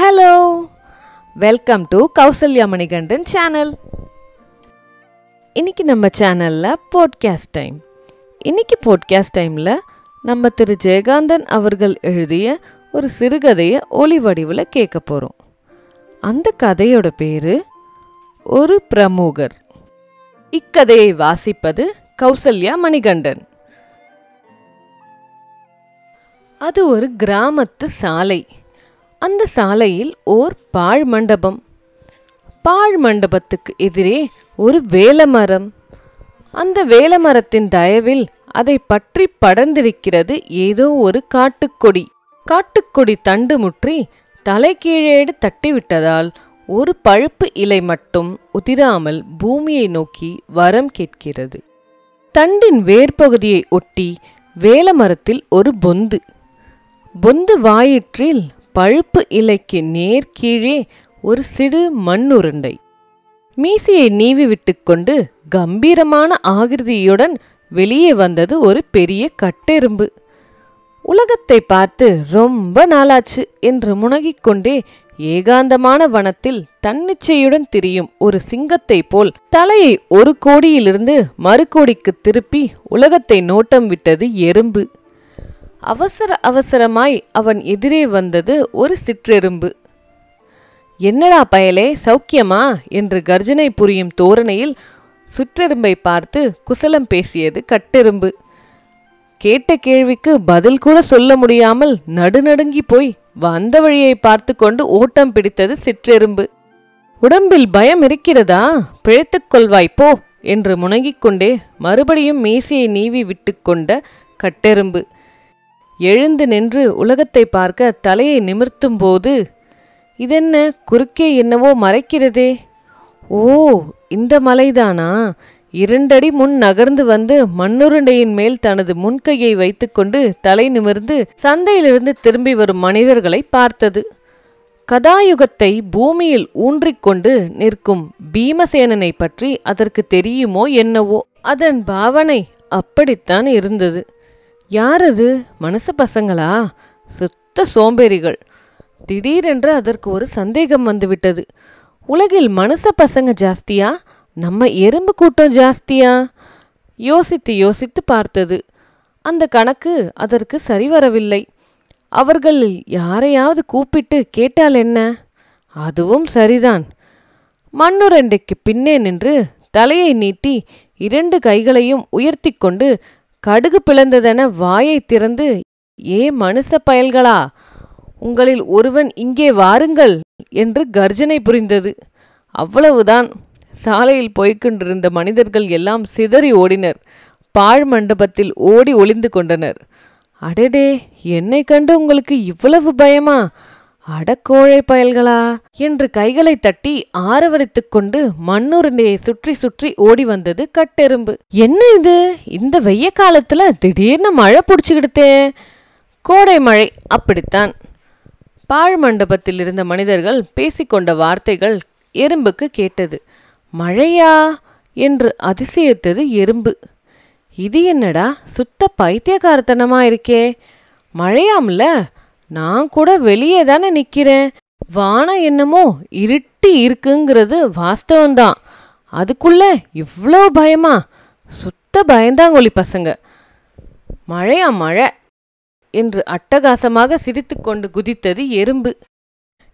hello welcome to Kousalya Manikandan channel இன்றைக்கி நம்ம சேனலில் போட்காஸ்ட் டைம் இன்றைக்கி போட்காஸ்ட் டைமில் நம்ம திரு ஜெயகாந்தன் அவர்கள் எழுதிய ஒரு சிறுகதையை ஒளி வடிவில் கேட்க போகிறோம் அந்த கதையோட பேர் ஒரு பிரமுகர் இக்கதையை வாசிப்பது கௌசல்யா மணிகண்டன் அது ஒரு கிராமத்து சாலை அந்த சாலையில் ஓர் பாழ் மண்டபம் பாழ் மண்டபத்துக்கு எதிரே ஒரு வேலமரம் அந்த வேலமரத்தின் தயவில் அதை பற்றி படர்ந்திருக்கிறது ஏதோ ஒரு காட்டுக்கொடி காட்டுக்கொடி தண்டு முற்றி தலை கீழேடு தட்டிவிட்டதால் ஒரு பழுப்பு இலை மட்டும் உதிராமல் பூமியை நோக்கி வரம் கேட்கிறது தண்டின் வேர்பகுதியை ஒட்டி வேலமரத்தில் ஒரு பொந்து பொந்து வாயிற்றில் பழுப்பு இலைக்கு நேர்கீழே ஒரு சிறு மண்ணுருண்டை மீசையை நீவி விட்டுக்கொண்டு கம்பீரமான ஆகிருதியுடன் வெளியே வந்தது ஒரு பெரிய கட்டெரும்பு உலகத்தை பார்த்து ரொம்ப நாளாச்சு என்று முனகிக் கொண்டே ஏகாந்தமான வனத்தில் தன்னிச்சையுடன் திரியும் ஒரு சிங்கத்தை போல் தலையை ஒரு கோடியிலிருந்து மறு கோடிக்கு திருப்பி உலகத்தை நோட்டம் விட்டது எறும்பு அவசர அவசரமாய் அவன் எதிரே வந்தது ஒரு சிற்றெரும்பு என்னடா பயலே சௌக்கியமா என்று கர்ஜனை புரியும் தோரணையில் சுற்றெரும்பை பார்த்து குசலம் பேசியது கட்டெரும்பு கேட்ட கேள்விக்கு பதில் கூட சொல்ல முடியாமல் நடுநடுங்கி போய் வந்த வழியை பார்த்து கொண்டு ஓட்டம் பிடித்தது சிற்றெரும்பு உடம்பில் பயம் இருக்கிறதா பிழைத்துக் போ என்று முணங்கிக் கொண்டே மறுபடியும் மீசையை நீவி விட்டு கொண்ட கட்டெரும்பு எழுந்து நின்று உலகத்தை பார்க்க தலையை நிமிர்த்தும் போது இதென்ன குறுக்கே என்னவோ மறைக்கிறதே ஓ இந்த மலைதானா இரண்டடி முன் நகர்ந்து வந்து மண்ணுருண்டையின் மேல் தனது முன்கையை வைத்துக்கொண்டு தலை நிமிர்ந்து சந்தையிலிருந்து திரும்பி வரும் மனிதர்களை பார்த்தது கதாயுகத்தை பூமியில் ஊன்றிக்கொண்டு நிற்கும் பீமசேனனை பற்றி அதற்கு தெரியுமோ என்னவோ அதன் பாவனை அப்படித்தான் இருந்தது யார் அது மனசு பசங்களா சுத்த சோம்பேறிகள் திடீரென்று அதற்கு ஒரு சந்தேகம் வந்துவிட்டது உலகில் மனச பசங்க ஜாஸ்தியா நம்ம எறும்பு கூட்டம் ஜாஸ்தியா யோசித்து யோசித்து பார்த்தது அந்த கணக்கு அதற்கு சரிவரவில்லை அவர்களில் யாரையாவது கூப்பிட்டு கேட்டால் என்ன அதுவும் சரிதான் மண்ணுரண்டைக்கு பின்னே நின்று தலையை நீட்டி இரண்டு கைகளையும் உயர்த்தி கொண்டு கடுகு பிளந்ததென வாயை திறந்து ஏ மனுஷ பயல்களா உங்களில் ஒருவன் இங்கே வாருங்கள் என்று கர்ஜனை புரிந்தது அவ்வளவுதான் சாலையில் போய்கொண்டிருந்த மனிதர்கள் எல்லாம் சிதறி ஓடினர் பாழ் மண்டபத்தில் ஓடி ஒளிந்து கொண்டனர் அடடே என்னை கண்டு உங்களுக்கு இவ்வளவு பயமா அடக்கோழை பயல்களா என்று கைகளை தட்டி ஆரவரித்துக் கொண்டு மண்ணுருண்டையை சுற்றி சுற்றி ஓடி வந்தது கட்டெரும்பு என்ன இது இந்த வெய்ய காலத்துல திடீர்னு மழை பிடிச்சிக்கிடுத்தே கோடை மழை அப்படித்தான் பாழ் மண்டபத்தில் இருந்த மனிதர்கள் பேசிக்கொண்ட வார்த்தைகள் எறும்புக்கு கேட்டது மழையா என்று அதிசயித்தது எறும்பு இது என்னடா சுத்த பைத்தியகாரத்தனமா இருக்கே மழையாம்ல நான் கூட வெளியே தானே நிற்கிறேன் வானம் என்னமோ இருட்டி இருக்குங்கிறது வாஸ்தவம்தான் அதுக்குள்ள இவ்வளோ பயமா சுத்த பயந்தாங்கொழி பசங்க மழையா மழை என்று அட்டகாசமாக சிரித்து கொண்டு குதித்தது எறும்பு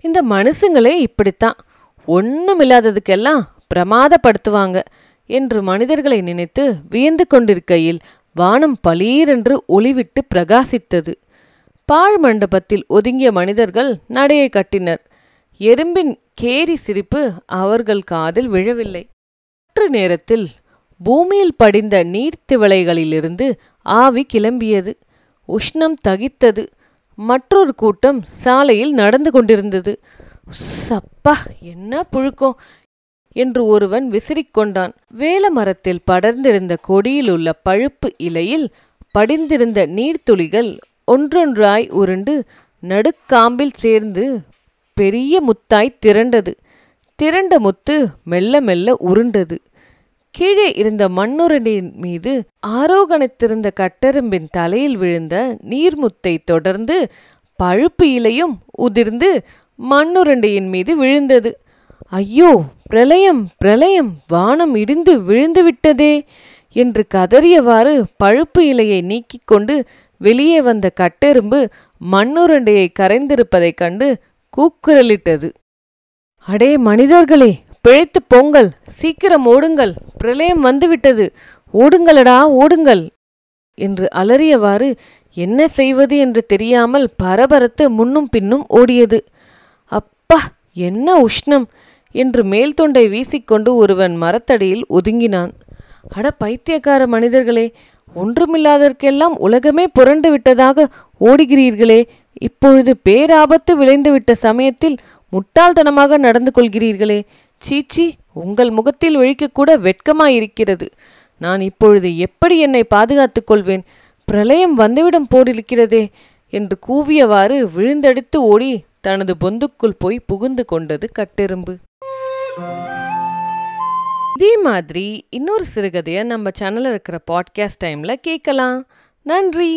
இந்த மனுஷங்களே இப்படித்தான் ஒன்றுமில்லாததுக்கெல்லாம் பிரமாதப்படுத்துவாங்க என்று மனிதர்களை நினைத்து வியந்து கொண்டிருக்கையில் வானம் பளீரென்று ஒளிவிட்டு பிரகாசித்தது பாழ் மண்டபத்தில் ஒதுங்கிய மனிதர்கள் நடையை கட்டினர் எறும்பின் கேரி சிரிப்பு அவர்கள் காதில் விழவில்லை சற்று நேரத்தில் பூமியில் படிந்த நீர்த்திவளைகளிலிருந்து ஆவி கிளம்பியது உஷ்ணம் தகித்தது மற்றொரு கூட்டம் சாலையில் நடந்து கொண்டிருந்தது சப்பா என்ன புழுக்கம் என்று ஒருவன் விசிறிக்கொண்டான் வேலமரத்தில் படர்ந்திருந்த கொடியில் உள்ள பழுப்பு இலையில் படிந்திருந்த நீர்த்துளிகள் ஒன்றொன்றாய் உருண்டு நடுக்காம்பில் சேர்ந்து பெரிய முத்தாய் திரண்டது திரண்ட முத்து மெல்ல மெல்ல உருண்டது கீழே இருந்த மண்ணுரண்டின் மீது ஆரோகணித்திருந்த கட்டரும்பின் தலையில் விழுந்த நீர்முத்தை தொடர்ந்து பழுப்பு இலையும் உதிர்ந்து மண்ணுரண்டையின் மீது விழுந்தது ஐயோ பிரளயம் பிரளயம் வானம் இடிந்து விழுந்து விட்டதே என்று கதறியவாறு பழுப்பு இலையை நீக்கிக் கொண்டு வெளியே வந்த கட்டெரும்பு மண்ணுருண்டையை கரைந்திருப்பதைக் கண்டு கூக்குரலிட்டது அடே மனிதர்களே பிழைத்து பொங்கல் சீக்கிரம் ஓடுங்கள் பிரளயம் வந்துவிட்டது ஓடுங்களடா ஓடுங்கள் என்று அலறியவாறு என்ன செய்வது என்று தெரியாமல் பரபரத்து முன்னும் பின்னும் ஓடியது அப்பா என்ன உஷ்ணம் என்று மேல் தொண்டை வீசிக்கொண்டு ஒருவன் மரத்தடியில் ஒதுங்கினான் அட பைத்தியக்கார மனிதர்களே ஒன்றுமில்லாதற்கெல்லாம் உலகமே புரண்டு விட்டதாக ஓடுகிறீர்களே இப்பொழுது பேராபத்து விளைந்துவிட்ட சமயத்தில் முட்டாள்தனமாக நடந்து கொள்கிறீர்களே சீச்சி உங்கள் முகத்தில் ஒழிக்கக்கூட வெட்கமாயிருக்கிறது நான் இப்பொழுது எப்படி என்னை பாதுகாத்துக் கொள்வேன் பிரளயம் வந்துவிடும் போலிருக்கிறதே என்று கூவியவாறு விழுந்தடித்து ஓடி தனது பொந்துக்குள் போய் புகுந்து கொண்டது கட்டெறும்பு இதே மாதிரி இன்னொரு சிறுகதையை நம்ம சேனலில் இருக்கிற பாட்காஸ்ட் டைமில் கேட்கலாம் நன்றி